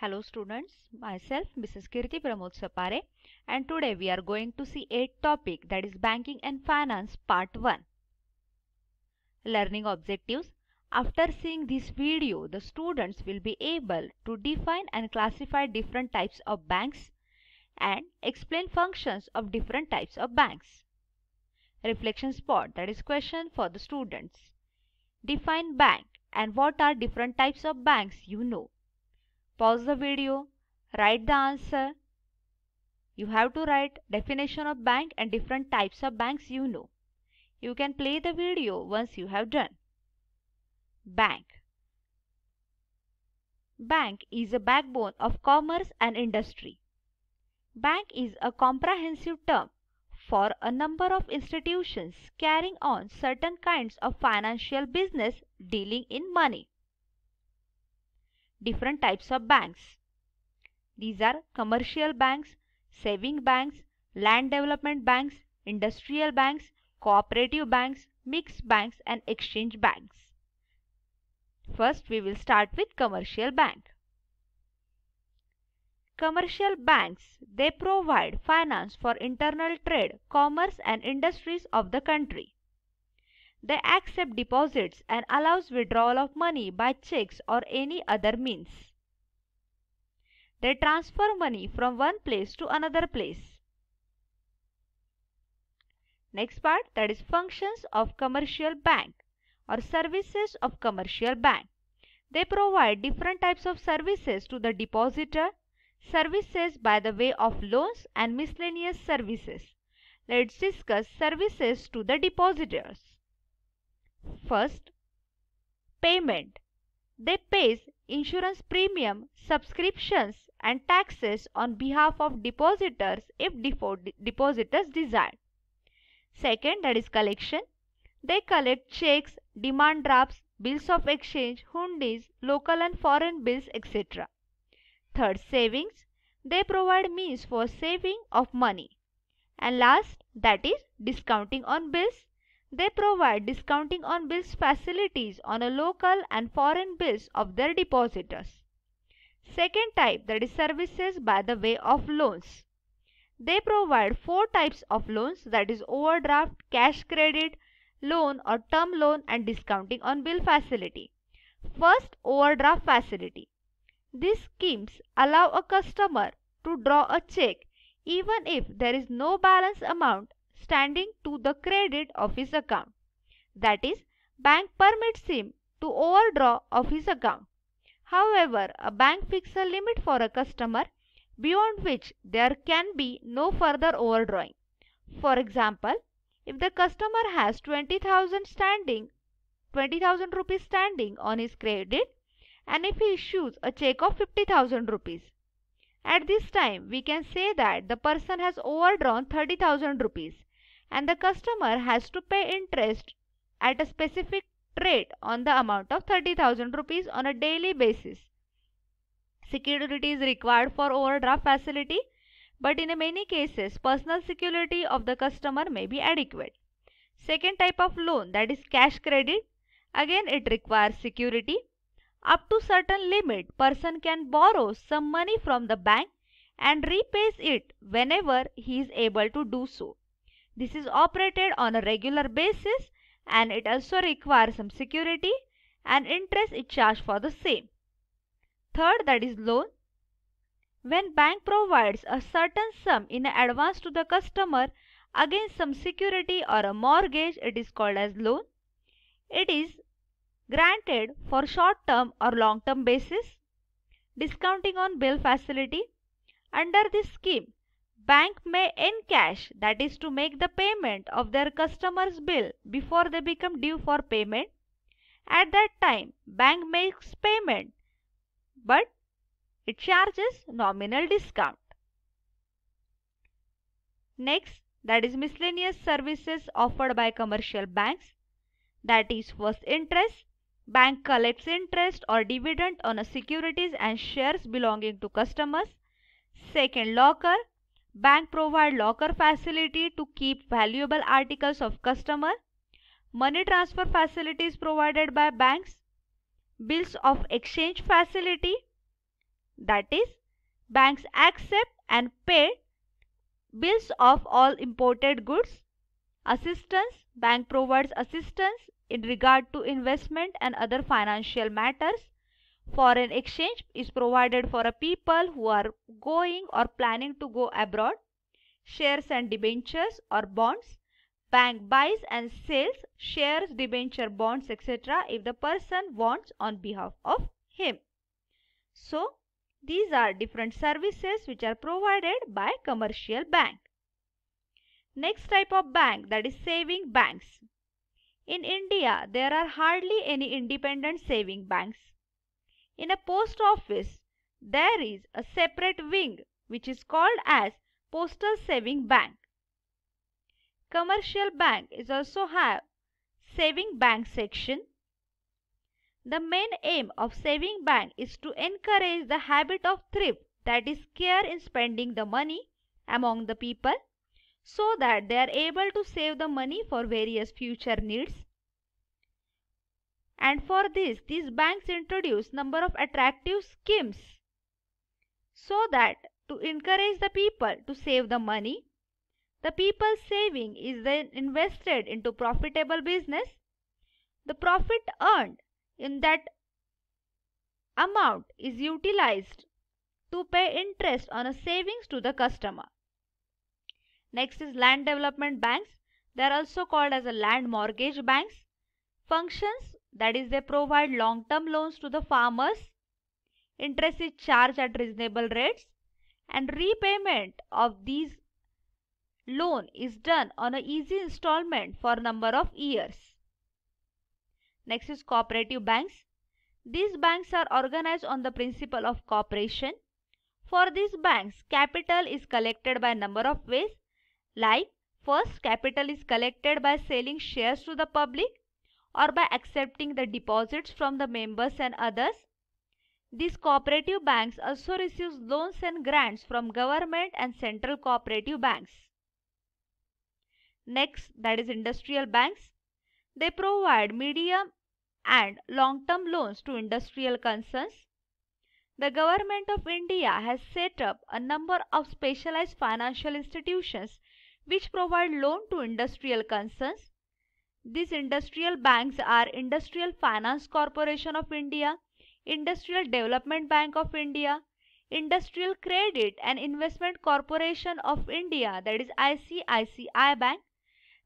Hello students, myself Mrs. Kirti Pramod Sapare and today we are going to see 8th topic that is Banking and Finance Part 1. Learning Objectives After seeing this video, the students will be able to define and classify different types of banks and explain functions of different types of banks. Reflection spot that is question for the students. Define bank and what are different types of banks you know pause the video, write the answer. You have to write definition of bank and different types of banks you know. You can play the video once you have done. Bank Bank is a backbone of commerce and industry. Bank is a comprehensive term for a number of institutions carrying on certain kinds of financial business dealing in money different types of banks. These are commercial banks, saving banks, land development banks, industrial banks, cooperative banks, mixed banks and exchange banks. First we will start with commercial bank. Commercial banks, they provide finance for internal trade, commerce and industries of the country. They accept deposits and allows withdrawal of money by checks or any other means. They transfer money from one place to another place. Next part that is functions of commercial bank or services of commercial bank. They provide different types of services to the depositor, services by the way of loans and miscellaneous services. Let's discuss services to the depositors. First, payment. They pays insurance premium, subscriptions and taxes on behalf of depositors if depositors desire. Second, that is collection. They collect checks, demand drafts, bills of exchange, hundis, local and foreign bills, etc. Third, savings. They provide means for saving of money. And last, that is discounting on bills, they provide discounting on bills facilities on a local and foreign bills of their depositors. Second type that is services by the way of loans. They provide four types of loans that is overdraft, cash credit, loan or term loan and discounting on bill facility. First overdraft facility. These schemes allow a customer to draw a check even if there is no balance amount standing to the credit of his account. That is, bank permits him to overdraw of his account. However, a bank fixes a limit for a customer beyond which there can be no further overdrawing. For example, if the customer has 20,000 standing 20,000 rupees standing on his credit and if he issues a check of 50,000 rupees. At this time we can say that the person has overdrawn 30,000 rupees and the customer has to pay interest at a specific rate on the amount of 30,000 rupees on a daily basis. Security is required for overdraft facility, but in many cases, personal security of the customer may be adequate. Second type of loan that is cash credit. Again, it requires security. Up to certain limit, person can borrow some money from the bank and repays it whenever he is able to do so. This is operated on a regular basis and it also requires some security and interest is charged for the same. Third that is loan. When bank provides a certain sum in advance to the customer against some security or a mortgage it is called as loan. It is granted for short term or long term basis. Discounting on bill facility. Under this scheme, bank may encash that is to make the payment of their customers bill before they become due for payment at that time bank makes payment but it charges nominal discount next that is miscellaneous services offered by commercial banks that is first interest bank collects interest or dividend on securities and shares belonging to customers second locker Bank provide locker facility to keep valuable articles of customer. Money transfer facilities provided by banks. Bills of exchange facility. That is, banks accept and pay bills of all imported goods. Assistance. Bank provides assistance in regard to investment and other financial matters. Foreign exchange is provided for a people who are going or planning to go abroad. Shares and debentures or bonds. Bank buys and sells shares, debenture, bonds, etc. if the person wants on behalf of him. So, these are different services which are provided by commercial bank. Next type of bank that is saving banks. In India, there are hardly any independent saving banks. In a post office there is a separate wing which is called as Postal Saving Bank. Commercial bank is also have saving bank section. The main aim of saving bank is to encourage the habit of thrift that is care in spending the money among the people so that they are able to save the money for various future needs and for this these banks introduce number of attractive schemes so that to encourage the people to save the money the people's saving is then invested into profitable business the profit earned in that amount is utilized to pay interest on a savings to the customer. Next is land development banks. They are also called as a land mortgage banks. Functions that is, they provide long term loans to the farmers, interest is charged at reasonable rates, and repayment of these loan is done on an easy installment for number of years. Next is cooperative banks. These banks are organized on the principle of cooperation. For these banks, capital is collected by number of ways like first capital is collected by selling shares to the public or by accepting the deposits from the members and others. These cooperative banks also receives loans and grants from government and central cooperative banks. Next, that is industrial banks. They provide medium and long-term loans to industrial concerns. The government of India has set up a number of specialized financial institutions which provide loan to industrial concerns these industrial banks are Industrial Finance Corporation of India, Industrial Development Bank of India, Industrial Credit and Investment Corporation of India that is ICICI Bank,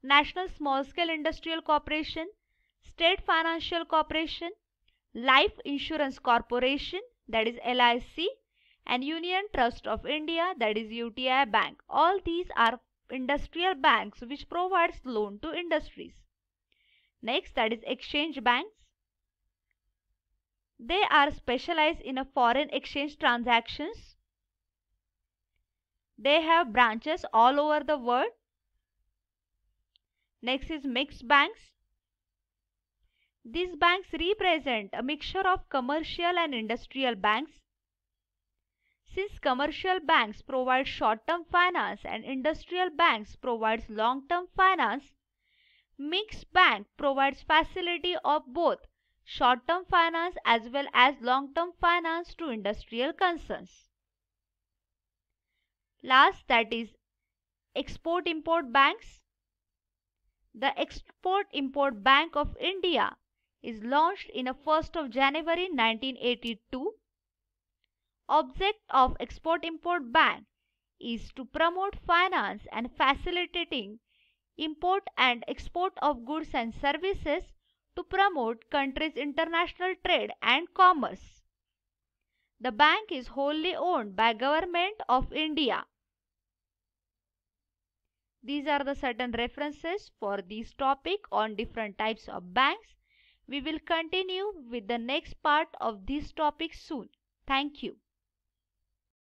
National Small Scale Industrial Corporation, State Financial Corporation, Life Insurance Corporation that is LIC and Union Trust of India that is UTI Bank. All these are industrial banks which provides loan to industries. Next, that is exchange banks. They are specialized in a foreign exchange transactions. They have branches all over the world. Next is mixed banks. These banks represent a mixture of commercial and industrial banks. Since commercial banks provide short-term finance and industrial banks provides long-term finance, Mixed Bank provides facility of both short-term finance as well as long-term finance to industrial concerns. Last that is Export-Import Banks. The Export-Import Bank of India is launched in the 1st of January 1982. Object of Export-Import Bank is to promote finance and facilitating import and export of goods and services to promote countries' international trade and commerce. The bank is wholly owned by Government of India. These are the certain references for this topic on different types of banks. We will continue with the next part of this topic soon. Thank you.